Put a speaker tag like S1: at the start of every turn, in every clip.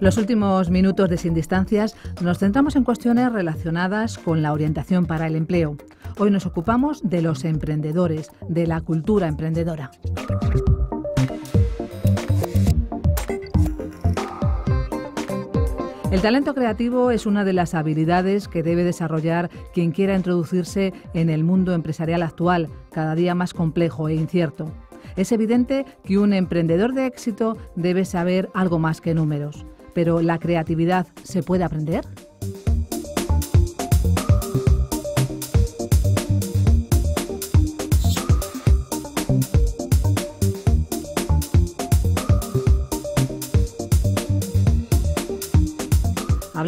S1: Los últimos minutos de Sin Distancias nos centramos en cuestiones relacionadas con la orientación para el empleo. Hoy nos ocupamos de los emprendedores, de la cultura emprendedora. El talento creativo es una de las habilidades que debe desarrollar quien quiera introducirse en el mundo empresarial actual, cada día más complejo e incierto. Es evidente que un emprendedor de éxito debe saber algo más que números, pero ¿la creatividad se puede aprender?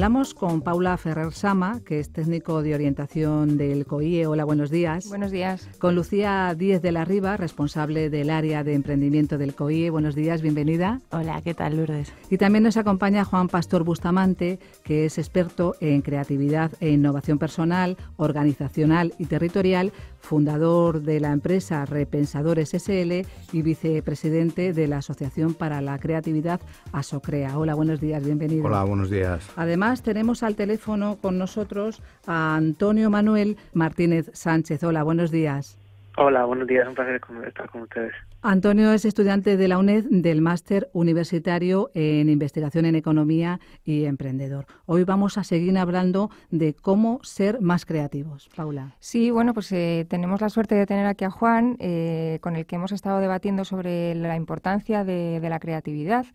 S1: Hablamos con Paula Ferrer Sama, que es técnico de orientación del COIE. Hola, buenos días. Buenos días. Con Lucía Díez de la Riva, responsable del área de emprendimiento del COIE. Buenos días, bienvenida. Hola, ¿qué tal, Lourdes? Y también nos acompaña Juan Pastor Bustamante, que es experto en creatividad e innovación personal, organizacional y territorial, fundador de la empresa Repensadores SL y vicepresidente de la Asociación para la Creatividad Asocrea. Hola, buenos días, bienvenido. Hola, buenos días. Además, tenemos al teléfono con nosotros a Antonio Manuel Martínez Sánchez. Hola, buenos días.
S2: Hola, buenos días, un placer estar con ustedes.
S1: Antonio es estudiante de la UNED del máster universitario en investigación en economía y emprendedor. Hoy vamos a seguir hablando de cómo ser más creativos. Paula. Sí, bueno, pues eh, tenemos la
S3: suerte de tener aquí a Juan, eh, con el que hemos estado debatiendo sobre la importancia de la creatividad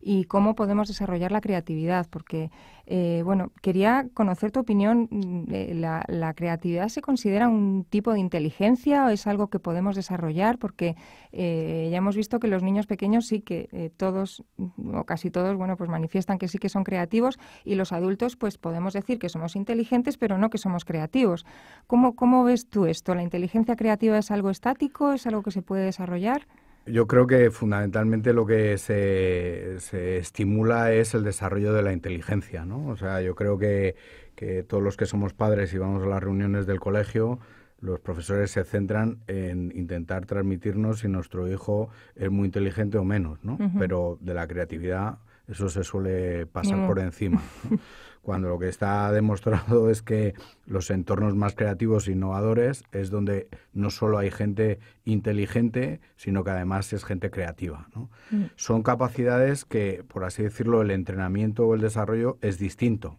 S3: y cómo podemos desarrollar la creatividad, porque, eh, bueno, quería conocer tu opinión. Mm, eh, la, la, creatividad se considera un tipo de inteligencia o es algo que podemos desarrollar? Porque eh, ya hemos visto que los niños pequeños sí que todos, mm, o casi todos, bueno, pues manifiestan que sí que son creativos y los adultos, pues podemos decir que somos inteligentes, pero no que somos creativos. ¿Cómo, cómo ves tú esto? ¿La inteligencia creativa es algo estático? ¿Es algo que se puede desarrollar?
S4: Yo creo que fundamentalmente lo que se, se, estimula es el desarrollo de la inteligencia, ¿no? O sea, yo creo que, que todos los que somos padres y vamos a las reuniones del colegio, los profesores se centran en intentar transmitirnos si nuestro hijo es muy inteligente o menos, ¿no? Pero de la creatividad eso se suele pasar por encima. Cuando lo que está demostrado es que los entornos más creativos e innovadores es donde no solo hay gente inteligente, sino que además es gente creativa. Mm. Son capacidades que, por así decirlo, el entrenamiento o el desarrollo es distinto.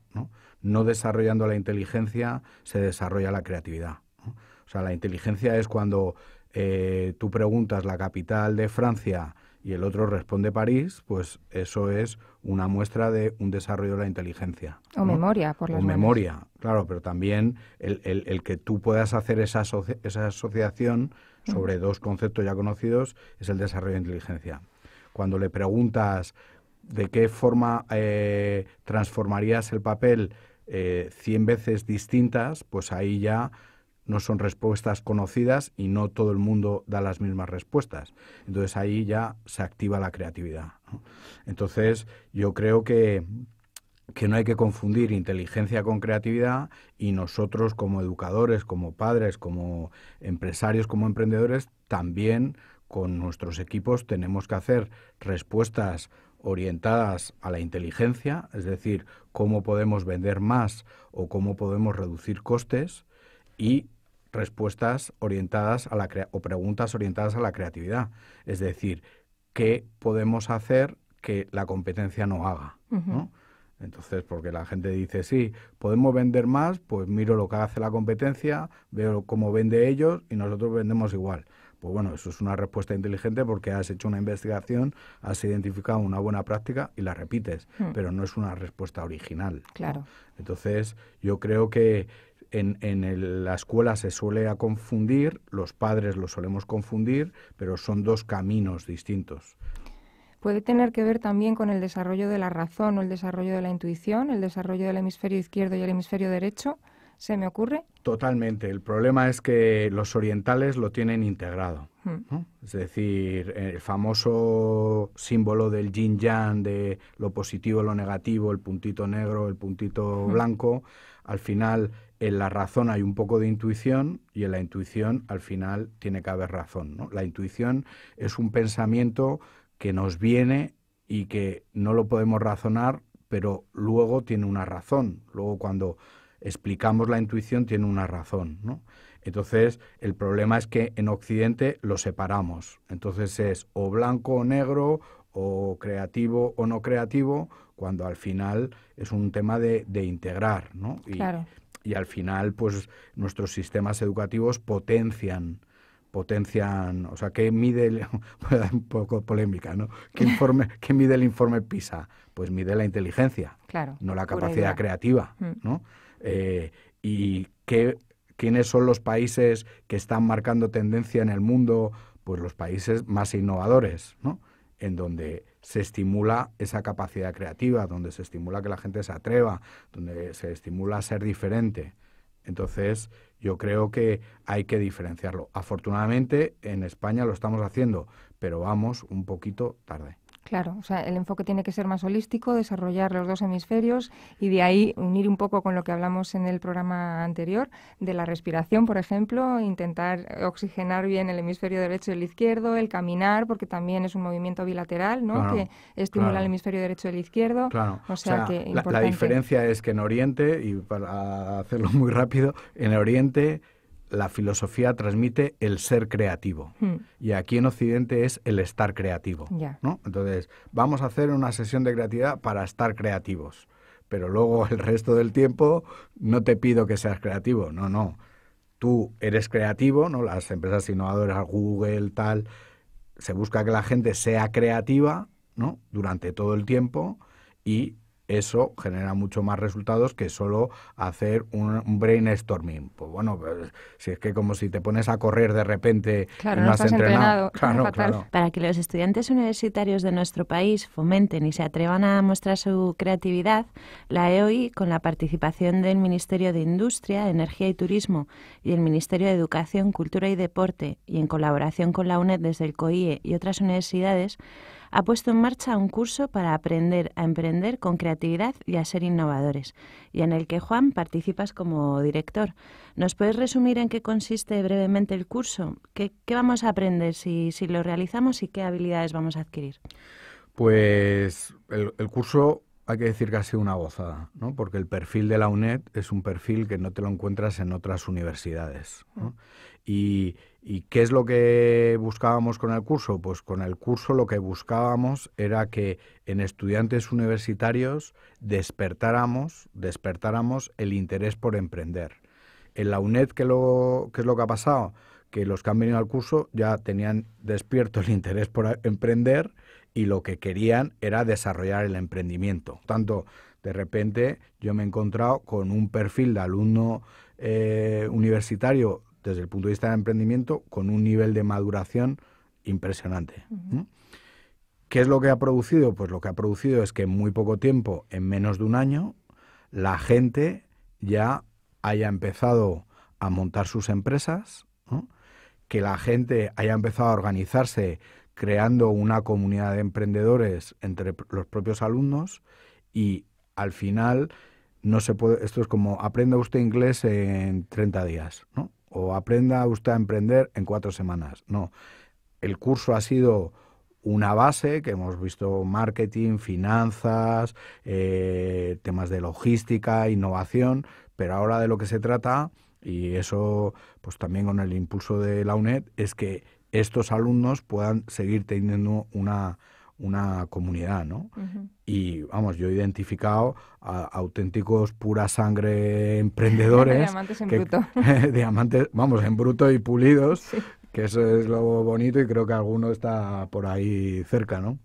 S4: No, desarrollando la inteligencia se desarrolla la creatividad. O sea, la inteligencia es cuando eh, tú preguntas la capital de Francia y el otro responde París, pues eso es una muestra de un desarrollo de la inteligencia.
S3: O memoria, por lo O
S4: memoria, claro, pero también el, que tú puedas hacer esa, asociación mm. sobre dos conceptos ya conocidos es el desarrollo de inteligencia. Cuando le preguntas de qué forma eh, transformarías el papel eh, cien veces distintas, pues ahí ya no son respuestas conocidas y no todo el mundo da las mismas respuestas. Entonces ahí ya se activa la creatividad. Entonces yo creo que, que no hay que confundir inteligencia con creatividad y nosotros como educadores, como padres, como empresarios, como emprendedores, también con nuestros equipos tenemos que hacer respuestas orientadas a la inteligencia, es decir, cómo podemos vender más o cómo podemos reducir costes y respuestas orientadas a la o preguntas orientadas a la creatividad. Es decir, ¿qué podemos hacer que la competencia no haga? Entonces, porque la gente dice, sí, podemos vender más, pues miro lo que hace la competencia, veo cómo vende ellos y nosotros vendemos igual. Pues bueno, eso es una respuesta inteligente porque has hecho una investigación, has identificado una buena práctica y la repites, hmm. pero no es una respuesta original. Claro. Entonces, yo creo que en, la escuela se suele a confundir, los padres lo solemos confundir, pero son dos caminos distintos.
S3: Puede tener que ver también con el desarrollo de la razón o el desarrollo de la intuición, el desarrollo del hemisferio izquierdo y el hemisferio derecho, se me ocurre.
S4: Totalmente. El problema es que los orientales lo tienen integrado. Hmm. Es decir, el famoso símbolo del yin yang, de lo positivo, lo negativo, el puntito negro, el puntito hmm. blanco, al final en la razón hay un poco de intuición y en la intuición al final tiene que haber razón. ¿no? La intuición es un pensamiento que nos viene y que no lo podemos razonar, pero luego tiene una razón. Luego cuando explicamos la intuición tiene una razón. ¿no? Entonces el problema es que en Occidente lo separamos. Entonces es o blanco o negro, o creativo o no creativo, cuando al final es un tema de, integrar. ¿no? claro y al final pues nuestros sistemas educativos potencian potencian, o sea, ¿qué mide el, un poco polémica, ¿no? informe, que mide el informe PISA? Pues mide la inteligencia,
S3: no la capacidad
S4: creativa, mm. eh, y qué, quiénes son los países que están marcando tendencia en el mundo, pues los países más innovadores, ¿no? En donde se estimula esa capacidad creativa, donde se estimula que la gente se atreva, donde se estimula a ser diferente. Entonces, yo creo que hay que diferenciarlo. Afortunadamente, en España lo estamos haciendo, pero vamos un poquito tarde.
S3: Claro, o sea, el enfoque tiene que ser más holístico, desarrollar los dos hemisferios y de ahí unir un poco con lo que hablamos en el programa anterior de la respiración, por ejemplo, intentar oxigenar bien el hemisferio derecho y el izquierdo, el caminar, porque también es un movimiento bilateral, ¿no? que estimula el hemisferio derecho y el izquierdo. Claro. O sea, la, diferencia
S4: es que en Oriente, y para hacerlo muy rápido, en Oriente la filosofía transmite el ser creativo. Hmm. Y aquí en Occidente es el estar creativo. ¿no? Entonces, vamos a hacer una sesión de creatividad para estar creativos. Pero luego el resto del tiempo no te pido que seas creativo. No, no. Tú eres creativo, ¿no? Las empresas innovadoras, Google, tal, se busca que la gente sea creativa, ¿no? Durante todo el tiempo y eso genera mucho más resultados que solo hacer un brainstorming. Pues bueno, pues, si es que como si te pones a correr de repente y no, has entrenado.
S5: Para que los estudiantes universitarios de nuestro país fomenten y se atrevan a mostrar su creatividad, la EOI, con la participación del Ministerio de Industria, Energía y Turismo y el Ministerio de Educación, Cultura y Deporte, y en colaboración con la UNED desde el COIE y otras universidades, ha puesto en marcha un curso para aprender a emprender con creatividad y a ser innovadores, y en el que Juan participas como director. ¿Nos puedes resumir en qué consiste brevemente el curso? ¿Qué, vamos a aprender si, lo realizamos y qué habilidades vamos a adquirir?
S4: Pues el, curso hay que decir que ha sido una gozada, porque el perfil de la UNED es un perfil que no te lo encuentras en otras universidades. Mm. Y, ¿Y qué es lo que buscábamos con el curso? Pues con el curso lo que buscábamos era que en estudiantes universitarios despertáramos, despertáramos el interés por emprender. En la UNED, ¿qué, es lo que ha pasado? Que los que han venido al curso ya tenían despierto el interés por emprender y lo que querían era desarrollar el emprendimiento. Tanto, de repente yo me he encontrado con un perfil de alumno eh, universitario desde el punto de vista del emprendimiento con un nivel de maduración impresionante. ¿Qué es lo que ha producido? Pues lo que ha producido es que en muy poco tiempo, en menos de un año, la gente ya haya empezado a montar sus empresas, que la gente haya empezado a organizarse creando una comunidad de emprendedores entre los propios alumnos y al final no se puede, esto es como aprenda usted inglés en 30 días, ¿no? o aprenda usted a emprender en cuatro semanas. No, el curso ha sido una base que hemos visto marketing, finanzas, eh, temas de logística, innovación, pero ahora de lo que se trata, y eso pues también con el impulso de la UNED, es que estos alumnos puedan seguir teniendo una, una comunidad, ¿no? Y vamos, yo he identificado auténticos pura sangre emprendedores. diamantes en bruto. diamantes, vamos, en bruto y pulidos, que eso es lo bonito y creo que alguno está por ahí cerca, ¿no?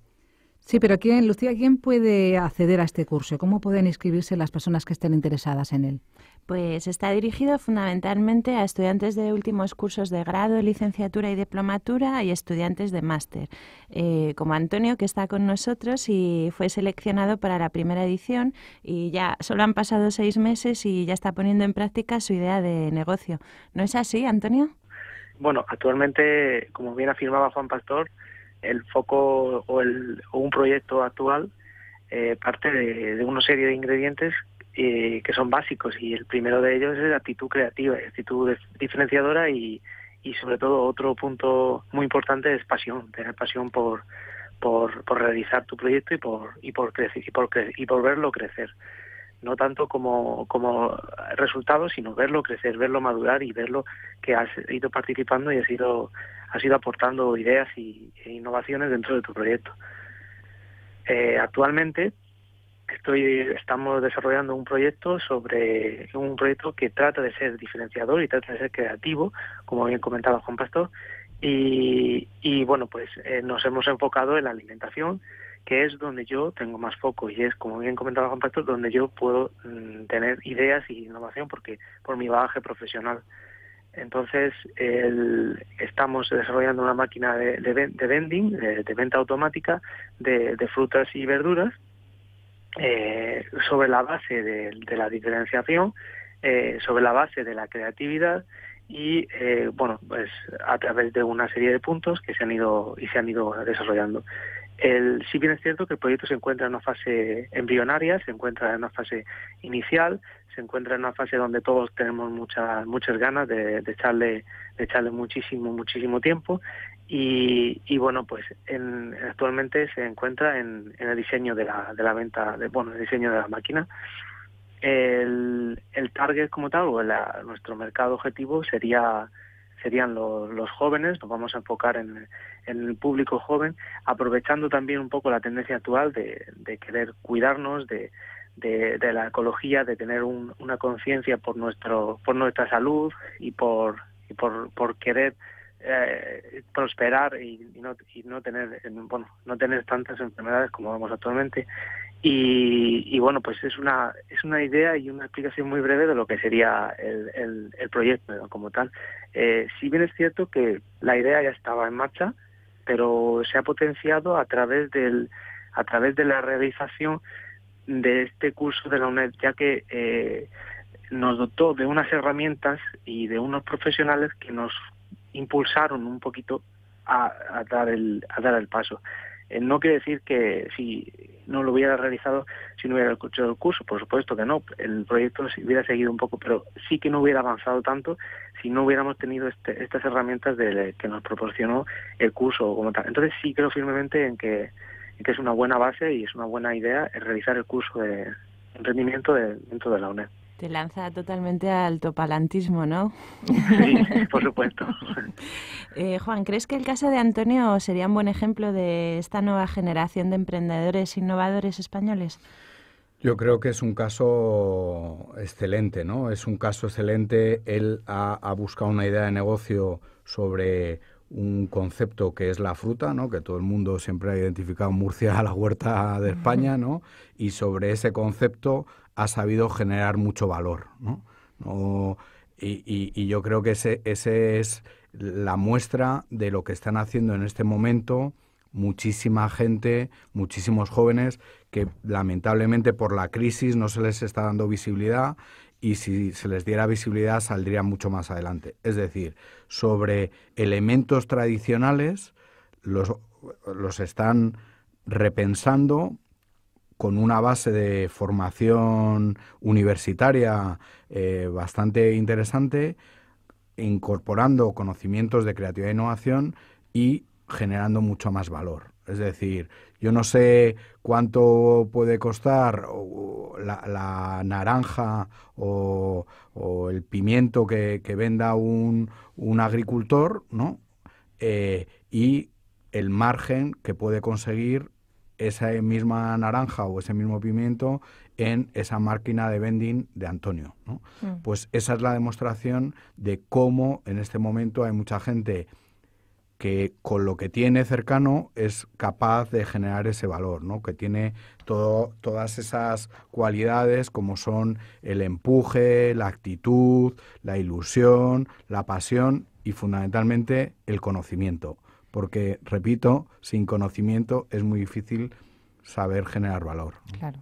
S1: Sí, pero ¿quién, Lucía, ¿quién puede acceder a este curso? ¿Cómo pueden inscribirse las personas que estén interesadas en
S5: él? Pues está dirigido fundamentalmente a estudiantes de últimos cursos de grado, licenciatura y diplomatura y estudiantes de máster, eh, como Antonio que está con nosotros y fue seleccionado para la primera edición y ya solo han pasado seis meses y ya está poniendo en práctica su idea de negocio. ¿No es así, Antonio?
S2: Bueno, actualmente, como bien afirmaba Juan Pastor, el foco o, un proyecto actual eh, parte de, de una serie de ingredientes eh, que son básicos y el primero de ellos es la actitud creativa, actitud diferenciadora y, y sobre todo otro punto muy importante es pasión, tener pasión por, por, realizar tu proyecto y por, y por, y por, y por verlo crecer. No tanto como, como resultado, sino verlo crecer, verlo madurar y verlo que has ido participando y has ido, has ido aportando ideas y, e innovaciones dentro de tu proyecto. Eh, actualmente estoy estamos desarrollando un proyecto sobre un proyecto que trata de ser diferenciador y trata de ser creativo como bien comentaba Juan Pastor y, bueno pues eh, nos hemos enfocado en la alimentación que es donde yo tengo más foco y es como bien comentaba Juan Pastor donde yo puedo mm, tener ideas y innovación porque por mi bagaje profesional entonces estamos desarrollando una máquina de, de, vending de, venta automática de frutas y verduras eh, sobre la base de, la diferenciación, eh, sobre la base de la creatividad y eh, bueno pues a través de una serie de puntos que se han ido y se han ido desarrollando el, si bien es cierto que el proyecto se encuentra en una fase embrionaria, se encuentra en una fase inicial, se encuentra en una fase donde todos tenemos muchas muchas ganas de, echarle de echarle muchísimo muchísimo tiempo y, bueno pues en, actualmente se encuentra en, el diseño de la, de la venta de, bueno el diseño de la máquina el, el target como tal o la, nuestro mercado objetivo sería serían los, los jóvenes, nos vamos a enfocar en, el público joven, aprovechando también un poco la tendencia actual de, querer cuidarnos, de, de, la ecología, de tener un, una conciencia por nuestro, por nuestra salud y por, por querer eh, prosperar y, no, y no tener bueno no tener tantas enfermedades como vemos actualmente y, bueno, pues es una, es una idea y una explicación muy breve de lo que sería el, proyecto como tal. Eh, si bien es cierto que la idea ya estaba en marcha, pero se ha potenciado a través, del, a través de la realización de este curso de la UNED, ya que eh, nos dotó de unas herramientas y de unos profesionales que nos impulsaron un poquito a, dar, el, a dar el paso. Eh, no quiere decir que si no lo hubiera realizado si no hubiera escuchado el curso, por supuesto que no, el proyecto hubiera seguido un poco, pero sí que no hubiera avanzado tanto si no hubiéramos tenido este, estas herramientas de, que nos proporcionó el curso como tal. Entonces sí creo firmemente en que, es una buena base y es una buena idea realizar el curso de rendimiento dentro de la UNED.
S5: Te lanza totalmente al topalantismo, ¿no? Sí, por supuesto. Eh, Juan, ¿crees que el caso de Antonio sería un buen ejemplo de esta nueva generación de emprendedores innovadores españoles?
S4: Yo creo que es un caso excelente, ¿no? Es un caso excelente. Él ha, ha buscado una idea de negocio sobre un concepto que es la fruta, ¿no? que todo el mundo siempre ha identificado Murcia a la huerta de España, ¿no? y sobre ese concepto ha sabido generar mucho valor. ¿no? y, yo creo que ese, es la muestra de lo que están haciendo en este momento muchísima gente, muchísimos jóvenes que lamentablemente por la crisis no se les está dando visibilidad y si se les diera visibilidad saldrían mucho más adelante. Es decir, sobre elementos tradicionales los, los están repensando con una base de formación universitaria eh, bastante interesante, incorporando conocimientos de creatividad e innovación y generando mucho más valor. Es decir, yo no sé cuánto puede costar la, naranja o, el pimiento que, venda un, agricultor, ¿no? Eh, y el margen que puede conseguir esa misma naranja o ese mismo pimiento en esa máquina de vending de Antonio. Mm. Pues esa es la demostración de cómo en este momento hay mucha gente que con lo que tiene cercano es capaz de generar ese valor, ¿no? que tiene todas esas cualidades como son el empuje, la actitud, la ilusión, la pasión y fundamentalmente el conocimiento porque, repito, sin conocimiento es muy difícil saber generar valor.
S5: Claro.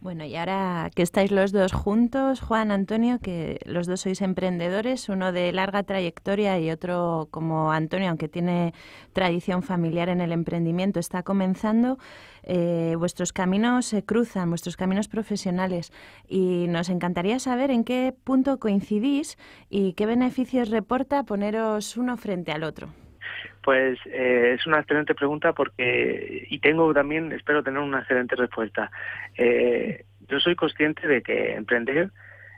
S5: Bueno, y ahora que estáis los dos juntos, Juan, Antonio, que los dos sois emprendedores, uno de larga trayectoria y otro como Antonio, aunque tiene tradición familiar en el emprendimiento, está comenzando, eh, vuestros caminos se cruzan, vuestros caminos profesionales, y nos encantaría saber en qué punto coincidís y qué beneficios reporta poneros uno frente al otro.
S2: Pues eh, es una excelente pregunta porque y tengo también espero tener una excelente respuesta. Eh, yo soy consciente de que emprender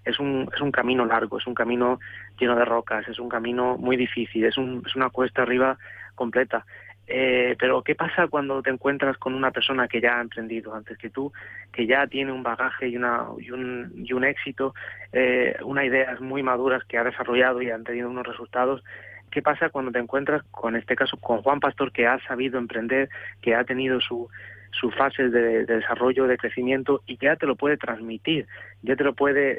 S2: es un, es un camino largo, es un camino lleno de rocas, es un camino muy difícil, es, un, es una cuesta arriba completa. Eh, pero ¿qué pasa cuando te encuentras con una persona que ya ha emprendido antes que tú, que ya tiene un bagaje y, una, y, un, y un éxito, eh, unas ideas muy maduras que ha desarrollado y han tenido unos resultados? ¿Qué pasa cuando te encuentras con este caso, con Juan Pastor, que ha sabido emprender, que ha tenido su, su fase de, desarrollo, de crecimiento y que ya te lo puede transmitir, ya te lo puede,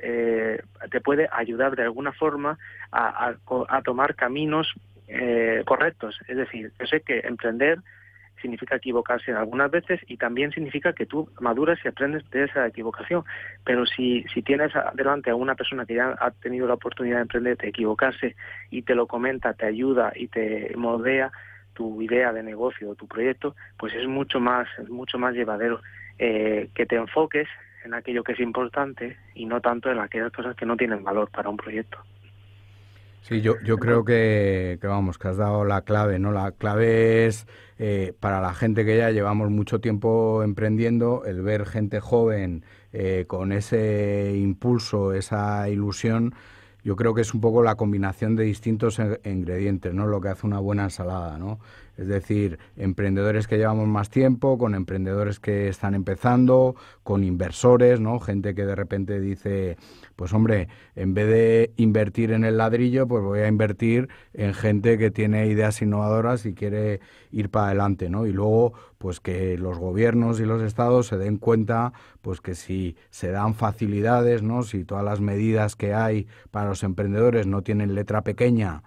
S2: eh, te puede ayudar de alguna forma a, a, a tomar caminos eh, correctos. Es decir, yo sé que emprender significa equivocarse algunas veces y también significa que tú maduras y aprendes de esa equivocación. Pero si, si tienes delante a una persona que ya ha tenido la oportunidad de emprender, de equivocarse y te lo comenta, te ayuda y te moldea tu idea de negocio o tu proyecto, pues es mucho más, mucho más llevadero eh, que te enfoques en aquello que es importante y no tanto en aquellas cosas que no tienen valor para un proyecto.
S4: Sí, yo, yo creo que, vamos, que has dado la clave, ¿no? La clave es eh, para la gente que ya llevamos mucho tiempo emprendiendo, el ver gente joven eh, con ese impulso, esa ilusión, yo creo que es un poco la combinación de distintos ingredientes, ¿no? Lo que hace una buena ensalada, ¿no? Es decir, emprendedores que llevamos más tiempo, con emprendedores que están empezando, con inversores, ¿no? Gente que de repente dice, pues hombre, en vez de invertir en el ladrillo, pues voy a invertir en gente que tiene ideas innovadoras y quiere ir para adelante, ¿no? Y luego, pues que los gobiernos y los estados se den cuenta, pues que si se dan facilidades, ¿no? Si todas las medidas que hay para los emprendedores no tienen letra pequeña,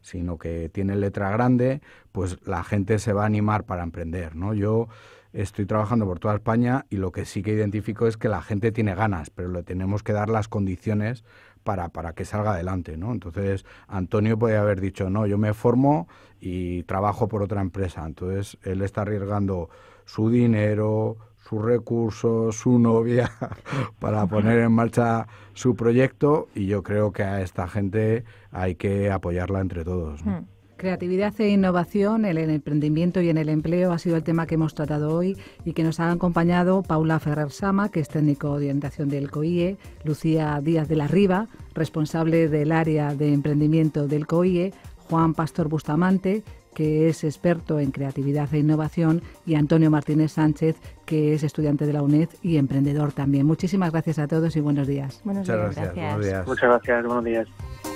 S4: sino que tiene letra grande, pues la gente se va a animar para emprender. Yo estoy trabajando por toda España y lo que sí que identifico es que la gente tiene ganas, pero le tenemos que dar las condiciones para, para, que salga adelante, ¿no? Entonces, Antonio podría haber dicho, no, yo me formo y trabajo por otra empresa. Entonces, él está arriesgando su dinero, sus recursos, su novia, para poner en marcha su proyecto y yo creo que a esta gente hay que apoyarla entre todos.
S1: Hmm. Creatividad e innovación en el emprendimiento y en el empleo ha sido el tema que hemos tratado hoy y que nos ha acompañado Paula Ferrer Sama, que es técnico de orientación del COIE, Lucía Díaz de la Riva, responsable del área de emprendimiento del COIE, Juan Pastor Bustamante, que es experto en creatividad e innovación, y Antonio Martínez Sánchez, que es estudiante de la UNED y emprendedor también. Muchísimas gracias a todos y buenos días. Buenos Muchas
S2: días, Muchas gracias. Buenos días.